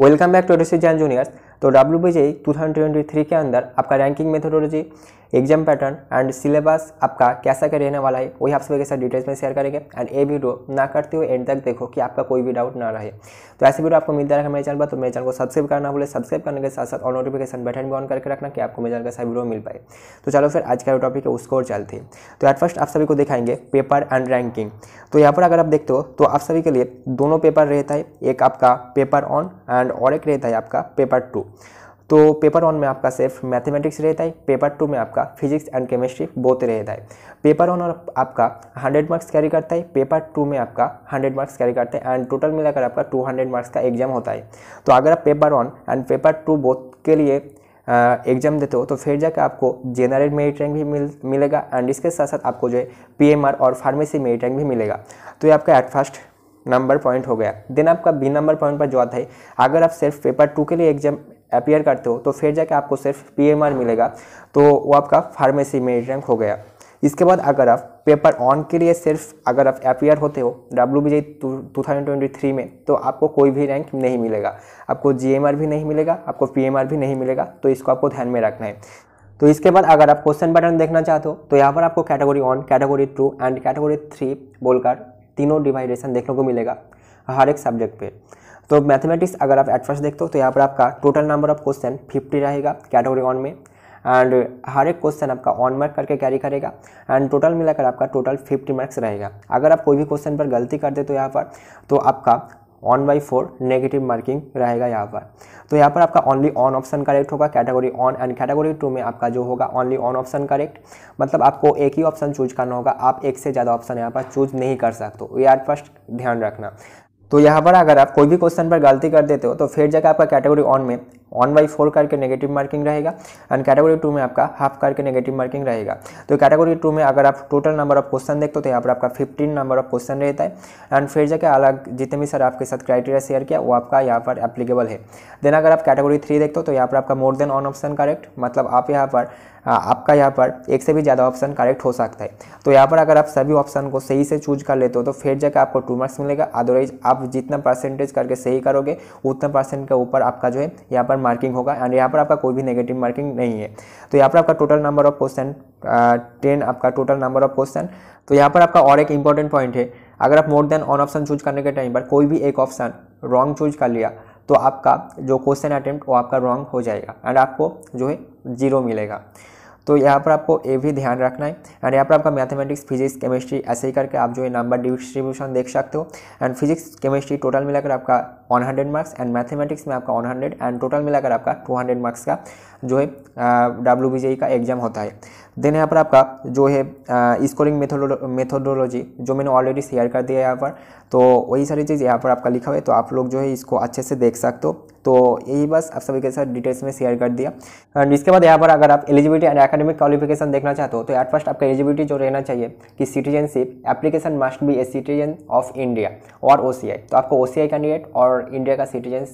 Welcome back to Odyssey Jan Juniors. तो W B J two thousand twenty three के अंदर आपका ranking methodology exam pattern and syllabus आपका कैसा क्या रहने वाला है वही आप सभी के साथ डिटेल्स में शेयर करेंगे एंड ये वीडियो ना करते हुए एंड तक देखो कि आपका कोई भी डाउट ना रहे तो ऐसे वीडियो आपको मिलता रहेगा मेरे चैनल पर तो मेरे चैनल को सब्सक्राइब करना बोले सब्सक्राइब करने के साथ साथ और नोटिफिकेशन बटन भी ऑन करके रखना कि आपको मेरे चैनल का सारा वीडियो मिल पाए तो चलो फिर आज का टॉपिक है उसको और चलते हैं तो एट फर्स्ट आप सभी को दिखाएंगे पेपर एंड रैंकिंग तो यहाँ पर अगर आप देखते हो तो आप सभी के लिए दोनों पेपर रहता है एक आपका पेपर ऑन एंड और एक रहता है आपका पेपर टू तो पेपर वन में आपका सिर्फ मैथमेटिक्स रहता है पेपर टू में आपका फिजिक्स एंड केमिस्ट्री बोथ रहता है पेपर वन और आपका हंड्रेड मार्क्स कैरी करता है पेपर टू में आपका हंड्रेड मार्क्स कैरी करता है एंड टोटल मिलाकर आपका टू हंड्रेड मार्क्स का एग्जाम होता है तो अगर आप paper one and paper two both के लिए एग्जाम देते हो तो फिर जाकर आपको जेनरल मेरिट रैंक भी मिल मिलेगा एंड इसके साथ साथ आपको जो है आर और फार्मेसी मेरिट रैंक भी मिलेगा तो ये आपका एट फर्स्ट नंबर पॉइंट हो गया देन आपका बी नंबर पॉइंट पर जो आता है अगर आप सिर्फ पेपर टू के लिए एग्जाम अपीयर करते हो तो फिर जाके आपको सिर्फ पी मिलेगा तो वो आपका फार्मेसी मेरिट रैंक हो गया इसके बाद अगर आप पेपर ऑन के लिए सिर्फ अगर आप अपीयर होते हो डब्ल्यू बी जी में तो आपको कोई भी रैंक नहीं मिलेगा आपको जी भी नहीं मिलेगा आपको पी भी नहीं मिलेगा तो इसको आपको ध्यान में रखना है तो इसके बाद अगर आप क्वेश्चन पैटर्न देखना चाहते हो तो यहाँ पर आपको category one category two and category three बोलकर तीनों डिवाइडेशन देखने को मिलेगा हर एक सब्जेक्ट पे तो मैथमेटिक्स अगर आप एट फर्स्ट देखते हो तो यहाँ पर आपका total number of question fifty रहेगा कैटेगरी वन में एंड हर एक क्वेश्चन आपका ऑन मार्क करके कैरी करेगा एंड टोटल मिलाकर आपका टोटल फिफ्टी मार्क्स रहेगा अगर आप कोई भी क्वेश्चन पर गलती कर देते हो तो यहाँ पर तो आपका one by four negative marking रहेगा यहाँ पर तो यहाँ पर आपका ओनली ऑन ऑप्शन करेक्ट होगा category one and category two में आपका जो होगा ओनली ऑन ऑप्शन करेक्ट मतलब आपको एक ही ऑप्शन चूज करना होगा आप एक से ज़्यादा ऑप्शन यहाँ पर चूज नहीं कर सकते ये एट फर्स्ट ध्यान रखना तो यहाँ पर अगर आप कोई भी क्वेश्चन पर गलती कर देते हो तो फिर जाकर आपका कैटेगरी ऑन में वन बाई फोर करके नेगेटिव मार्किंग रहेगा एंड कैटेगरी टू में आपका हाफ करके नेगेटिव मार्किंग रहेगा तो कैटेगरी टू में अगर आप टोटल नंबर ऑफ क्वेश्चन देखते हो तो यहाँ पर आपका फिफ्टीन नंबर ऑफ क्वेश्चन रहता है एंड फिर जाके अलग जितने भी सर आपके साथ क्राइटेरिया शेयर किया वो आपका यहाँ पर एप्लीकेबल है देन अगर आप कैटेगरी थ्री देखते हो तो यहाँ पर आपका more than one option correct मतलब आप यहाँ पर हाँ, आपका यहाँ पर एक से भी ज़्यादा ऑप्शन करेक्ट हो सकता है तो यहाँ पर अगर आप सभी ऑप्शन को सही से चूज कर लेते हो तो फिर जाकर आपको टू मार्क्स मिलेगा अदरवाइज आप जितना परसेंटेज करके सही करोगे उतना परसेंट के ऊपर आपका जो है यहाँ पर मार्किंग होगा एंड यहाँ पर आपका कोई भी नेगेटिव मार्किंग नहीं है तो यहाँ पर आपका total number of question ten आपका टोटल नंबर ऑफ क्वेश्चन तो यहाँ पर आपका और एक इंपॉर्टेंट पॉइंट है अगर आप more than one option choose करने के टाइम पर कोई भी एक ऑप्शन रॉन्ग चूज कर लिया तो आपका जो क्वेश्चन अटैम्प्ट वो आपका रॉन्ग हो जाएगा एंड आपको जो है जीरो मिलेगा तो यहाँ पर आपको ये भी ध्यान रखना है एंड यहाँ पर आपका मैथमेटिक्स फिजिक्स केमिस्ट्री ऐसे ही करके आप जो है नंबर डिस्ट्रीब्यूशन देख सकते हो एंड फिजिक्स केमिस्ट्री टोटल मिलाकर आपका 100 मार्क्स एंड मैथमेटिक्स में आपका 100 एंड टोटल मिलाकर आपका 200 मार्क्स का जो है डब्ल्यू e का एग्जाम होता है देन यहाँ पर आपका जो है स्कोरिंग मेथोडोलॉजी जो मैंने ऑलरेडी शेयर कर दिया है यहाँ पर तो वही सारी चीज़ यहाँ पर आपका लिखा हुआ है तो आप लोग जो है इसको अच्छे से देख सकते हो तो यही बस आप सभी के साथ डिटेल्स में शेयर कर दिया एंड इसके बाद यहाँ पर अगर आप एलिजिबिलिटी एंड एकेडमिक क्वालिफिकेशन देखना चाहते हो तो एट फर्स्ट आपका एलिजिबिलिटी जो रहना चाहिए कि citizenship application must be a citizen of India और ओ तो आपको ओ कैंडिडेट और इंडिया का सिटीजन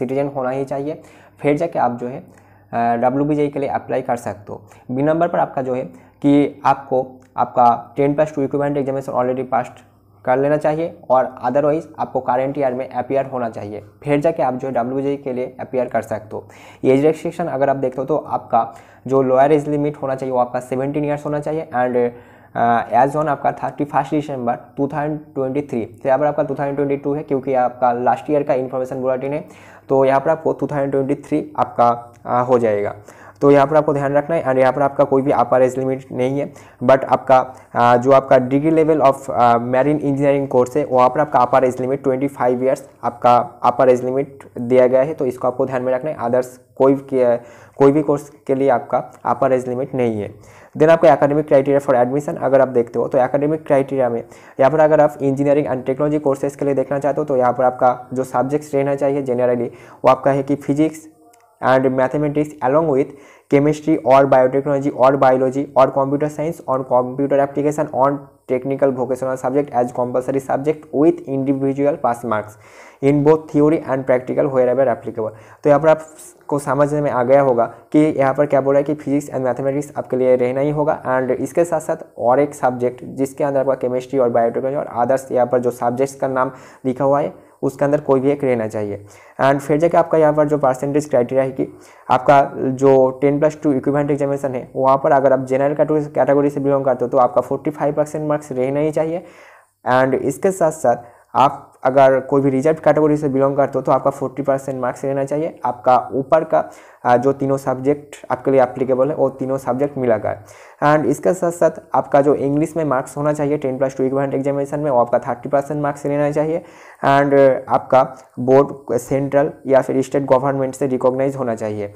सिटीजन होना ही चाहिए फिर जाके आप जो है डब्ल्यू बी के लिए अप्लाई कर सकते हो बी नंबर पर आपका जो है कि आपको आपका ten plus two equipment examination already passed कर लेना चाहिए और अदरवाइज़ आपको करेंट ईयर में अपेयर होना चाहिए फिर जाके आप जो है डब्ल्यू के लिए अपेयर कर सकते हो एज रिस्ट्रिक्शन अगर आप देखते हो तो आपका जो लोअर एज लिमिट होना चाहिए वो आपका सेवेंटीन ईयर्स होना चाहिए एंड एज ऑन आपका thirty first December two thousand twenty three तो यहाँ पर आपका टू थाउजेंड ट्वेंटी टू है क्योंकि आपका लास्ट ईयर का इन्फॉर्मेशन बुलाटिन है तो यहाँ पर आपको टू थाउजेंड ट्वेंटी थ्री आपका आ, uh, हो जाएगा तो यहाँ पर आपको ध्यान रखना है एंड यहाँ पर आपका कोई भी अपर एज लिमिट नहीं है बट आपका जो आपका degree level of marine engineering course है वहाँ पर आपका upper age limit twenty five years आपका अपर एज लिमिट दिया गया है तो इसको आपको ध्यान में रखना है अदर्स कोई कोई भी कोर्स के लिए आपका अपर एज लिमिट नहीं है देन आपका एकेडमिक क्राइटेरिया फॉर एडमिशन अगर आप देखते हो तो एकेडमिक क्राइटेरिया में यहाँ पर अगर आप इंजीनियरिंग एंड टेक्नोलॉजी कोर्सेज के लिए देखना चाहते हो तो यहाँ पर आपका जो सब्जेक्ट्स रहना चाहिए जनरली वो आपका है कि physics and mathematics along with chemistry or biotechnology or biology or computer science or computer application on technical vocational subject as compulsory subject with individual pass marks in both theory and practical wherever applicable तो यहाँ पर आपको समझ में आ गया होगा कि यहाँ पर क्या बोला है कि फिजिक्स एंड मैथमेटिक्स आपके लिए रहना ही होगा एंड इसके साथ साथ और एक सब्जेक्ट जिसके अंदर आपका केमिस्ट्री और बायोटेक्नोलॉजी और अदर्स यहाँ पर जो सब्जेक्ट्स का नाम लिखा हुआ है उसके अंदर कोई भी एक रहना चाहिए एंड फिर जाके आपका यहाँ पर जो परसेंटेज क्राइटेरिया है कि आपका जो ten plus two equipment examination है वहाँ पर अगर आप जनरल कैटेगरी से बिलोंग करते हो तो आपका फोर्टी फाइव परसेंट मार्क्स रहना ही चाहिए एंड इसके साथ साथ आप अगर कोई भी रिजर्व कैटेगरी से बिलोंग करते हो तो आपका 40 परसेंट मार्क्स रहना चाहिए आपका ऊपर का जो तीनों सब्जेक्ट आपके लिए एप्लीकेबल है वो तीनों सब्जेक्ट मिला कर एंड इसके साथ साथ आपका जो इंग्लिश में मार्क्स होना चाहिए ten plus two equivalent examination में वो आपका थर्टी परसेंट मार्क्स रहना चाहिए एंड आपका बोर्ड सेंट्रल या फिर स्टेट गवर्नमेंट से रिकॉग्नाइज होना चाहिए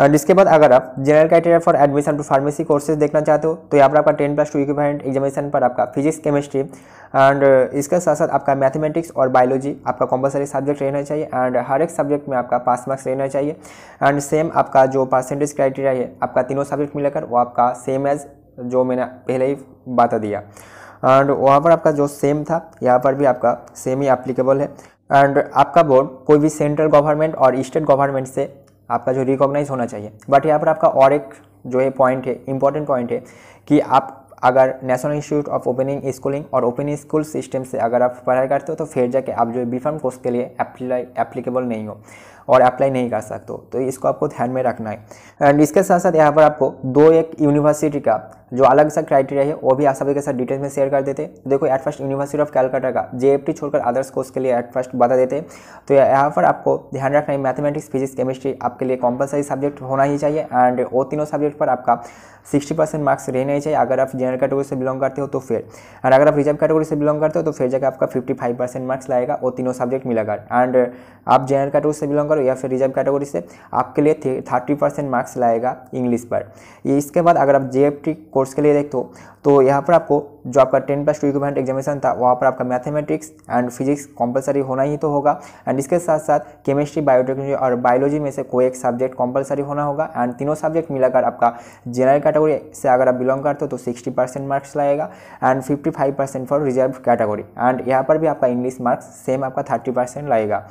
एंड इसके बाद अगर आप general criteria for admission to pharmacy courses देखना चाहते हो तो यहाँ पर आपका ten plus two equipment examination पर आपका फिजिक्स केमिस्ट्री एंड इसके साथ साथ आपका मैथमेटिक्स और बायोलॉजी आपका कंपलसरी सब्जेक्ट रहना चाहिए एंड हर एक सब्जेक्ट में आपका पास मार्क्स रहना चाहिए एंड सेम आपका जो परसेंटेज क्राइटेरिया है आपका तीनों सब्जेक्ट मिलाकर वो आपका सेम एज जो मैंने पहले ही बता दिया एंड वहाँ पर आपका जो सेम था यहाँ पर भी आपका सेम ही अप्लीकेबल है एंड आपका बोर्ड कोई भी सेंट्रल गवर्नमेंट और स्टेट गवर्नमेंट से आपका जो रिकॉग्नाइज होना चाहिए बट यहाँ पर आपका और एक जो है पॉइंट है इंपॉर्टेंट पॉइंट है कि आप अगर national institute of opening schooling और ओपनिंग स्कूल सिस्टम से अगर आप पढ़ाई करते हो तो फिर जाके आप जो बी फार्म कोर्स के लिए अप्लाई एप्लीकेबल नहीं हो और अप्लाई नहीं कर सकते हो तो इसको आपको ध्यान में रखना है एंड इसके साथ साथ यहाँ पर आपको दो एक यूनिवर्सिटी का जो अलग सा क्राइटेरिया है वो भी आप सभी के साथ डिटेल्स में शेयर कर देते देखो at first university of Calcutta का टी छोड़कर अदर्स कोर्स के लिए एट फर्स्ट बता देते तो यहाँ पर आपको ध्यान रखना है मैथमेटिक्स फिजिक्स केमिस्ट्री आपके लिए कॉम्पल्सरी सब्जेक्ट होना ही चाहिए एंड वो तीनों सब्जेक्ट पर आपका सिक्सटी परसेंट मार्क्स रहना ही चाहिए अगर आप जनरल कैटेगरी से बिलोंग करते हो तो फिर और अगर आप रिजर्व कैटेगरी से बिलोंग करते हो तो फिर जगह आपका फिफ्टी फाइव परसेंट मार्क्स लाएगा वो तीनों सब्जेक्ट मिलाकर एंड आप जनरल कैटेगरी से बिलोंग करो या फिर रिजर्व कैटेगरी से आपके लिए थर्टी परसेंट मार्क्स लाएगा इंग्लिश पर इसके बाद अगर आप जे कोर्स के लिए देखते हो तो यहाँ पर आपको जो आपका ten plus two equipment examination था वहाँ पर आपका मैथमेटिक्स एंड फिजिक्स कंपलसरी होना ही तो होगा एंड इसके साथ साथ केमिस्ट्री बायोटेक्नोलॉजी और बायोलॉजी में से कोई एक सब्जेक्ट कंपलसरी होना होगा एंड तीनों सब्जेक्ट मिलाकर आपका जनरल कैटेगरी से अगर आप बिलोंग करते हो तो सिक्सटी परसेंट मार्क्स लगेगा and fifty five percent for reserve category and यहाँ पर भी आपका इंग्लिश मार्क्स सेम आपका थर्टी परसेंट लगेगा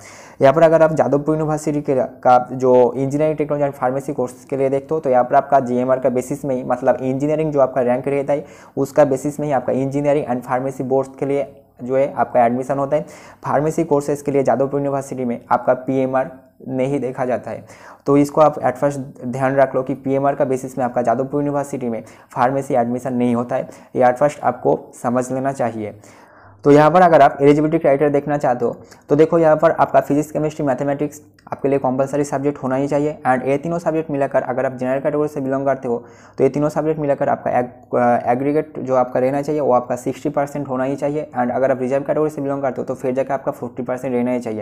यहाँ पर अगर आप जादवपुर यूनिवर्सिटी के का जो engineering technology and pharmacy course के लिए देखते हो तो यहाँ पर आपका जी का बेसिस में ही मतलब इंजीनियरिंग जो आपका रैंक रहता है उसका बेसिस में ही आपका आपका इंजीनियरिंग एंड फार्मेसी बोर्ड के लिए जो है आपका एडमिशन होता है फार्मेसी कोर्सेज के लिए जादवपुर यूनिवर्सिटी में आपका पी नहीं देखा जाता है तो इसको आप एट फर्स्ट ध्यान रख लो कि पीएमआर का बेसिस में आपका जादवपुर यूनिवर्सिटी में फार्मेसी एडमिशन नहीं होता है ये एट फर्स्ट आपको समझ लेना चाहिए तो यहाँ पर अगर आप एलिजिबिलिटी क्राइटेरिया देखना चाहते हो तो देखो यहाँ पर आपका फिजिक्स केमिस्ट्री मैथमेटिक्स आपके लिए कंपलसरी सब्जेक्ट होना ही चाहिए एंड ये तीनों सब्जेक्ट मिलाकर अगर आप जनरल कैटेगरी से बिलोंग करते हो तो ये तीनों सब्जेक्ट मिलाकर आपका एग्रीगेट जो आपका रहना चाहिए वो आपका सिक्सटी परसेंट होना ही चाहिए एंड अगर आप रिजर्व कैटेगरी से बिलोंग करते हो तो फिर जाकर आपका फोर्टी परसेंट रहना ही चाहिए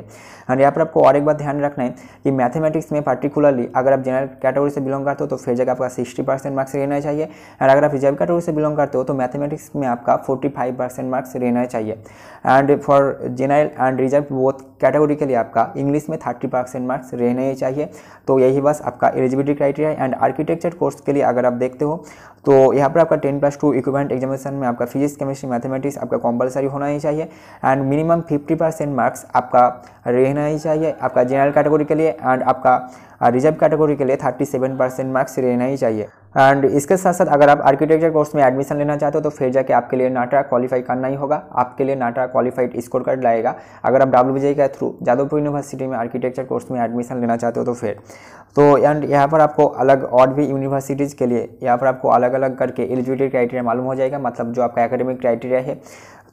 एंड यहाँ पर आपको और एक बात ध्यान रखना है कि मैथमेटिक्स में पर्टिकुलरली अगर आप जनरल कैटेगरी से बिलोंग करते हो तो फिर जाकर आपका सिक्सटी परसेंट मार्क्स रहना चाहिए एंड अगर आप रिजर्व कैटेगरी से बिलोंग करते हो तो मैथमेटिक्स में आपका फोर्टी फाइव परसेंट मार्क्स रहना चाहिए चाहिए and for general and reserve both category के लिए आपका इंग्लिश में थर्टी परसेंट मार्क्स रहने ही चाहिए तो यही बस आपका eligibility criteria and architecture course के लिए अगर आप देखते हो तो यहाँ पर आपका ten plus two equipment examination में आपका फिजिक्स केमिस्ट्री मैथमेटिक्स आपका कंपलसरी होना ही चाहिए and minimum fifty percent marks आपका रहना ही चाहिए आपका जेनरल कैटेगरी के लिए एंड आपका रिजर्व कैटेगरी के लिए 37 परसेंट मार्क्स लेना ही चाहिए एंड इसके साथ साथ अगर आप आर्किटेक्चर कोर्स में एडमिशन लेना चाहते हो तो फिर जाके आपके लिए नाटा क्वालिफाई करना ही होगा आपके लिए नाटा क्वालिफाइड स्कोर कार्ड लाएगा अगर आप डब्ल्यू के थ्रू जादवपुर यूनिवर्सिटी में आर्किटेक्चर कोर्स में एडमिशन लेना चाहते हो तो फिर तो एंड यहाँ पर आपको अलग और भी यूनिवर्सिटीज़ के लिए यहाँ पर आपको अलग अलग करके एलिजिबिलिटी क्राइटेरिया मालूम हो जाएगा मतलब जो आपका एकेडमिक क्राइटेरिया है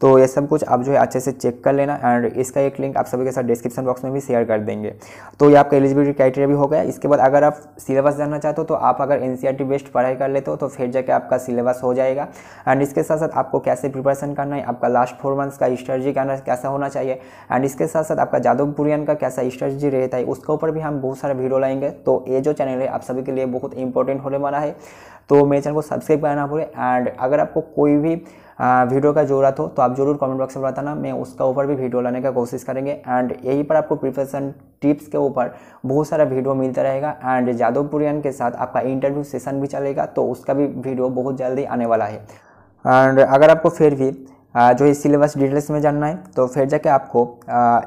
तो ये सब कुछ आप जो है अच्छे से चेक कर लेना एंड इसका एक लिंक आप सभी के साथ डिस्क्रिप्शन बॉक्स में भी शेयर कर देंगे तो ये आपका एलिजिबिलिटी क्राइटेरिया भी हो गया इसके बाद अगर आप सिलेबस जानना चाहते हो तो आप अगर एन बेस्ड e पढ़ाई कर लेते हो तो फिर जाके आपका सिलेबस हो जाएगा एंड इसके साथ साथ आपको कैसे प्रिपरेशन करना है आपका लास्ट फोर मंथ्स का स्ट्रेटी कैन कैसा होना चाहिए एंड इसके साथ साथ आपका जादव पुरियन का कैसा स्ट्रेटी रहता है उसके ऊपर भी हम बहुत सारा वीडियो लाएंगे तो ये जो चैनल है आप सभी के लिए बहुत इंपॉर्टेंट होने वाला है तो मेरे चैनल को सब्सक्राइब करना पड़े एंड अगर आपको कोई भी वीडियो का ज़रूरत हो तो आप ज़रूर कमेंट बॉक्स में बताना मैं उसका ऊपर भी वीडियो लाने का कोशिश करेंगे एंड यहीं पर आपको प्रिपरेशन टिप्स के ऊपर बहुत सारा वीडियो मिलता रहेगा एंड जादवपुरियन के साथ आपका इंटरव्यू सेशन भी चलेगा तो उसका भी वीडियो बहुत जल्दी आने वाला है एंड अगर आपको फिर भी हाँ, जो इस सिलेबस डिटेल्स में जानना है तो फिर जाके आपको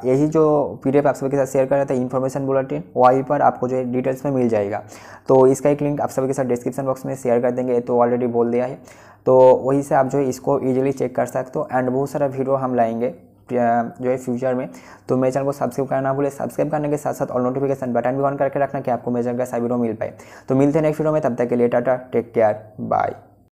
यही जो पी आप सभी के साथ शेयर कर रहे थे इन्फॉर्मेशन बुलेटिन वहीं पर आपको जो है डिटेल्स में मिल जाएगा तो इसका एक लिंक आप सभी के साथ डिस्क्रिप्शन बॉक्स में शेयर कर देंगे तो ऑलरेडी बोल दिया है तो वहीं से आप जो है इसको ईजिली चेक कर सकते हो एंड बहुत सारा वीडियो हम लाएंगे जो है फ्यूचर में तो मेरे चैनल को सब्सक्राइब करना भूले सब्सक्राइब करने के साथ साथ और नोटिफिकेशन बटन भी ऑन करके रखना कि आपको मेरे चैनल का सभी वीडियो मिल पाए तो मिलते हैं नेक्स्ट वीडियो में तब तक के लिए टाटा टेक केयर बाय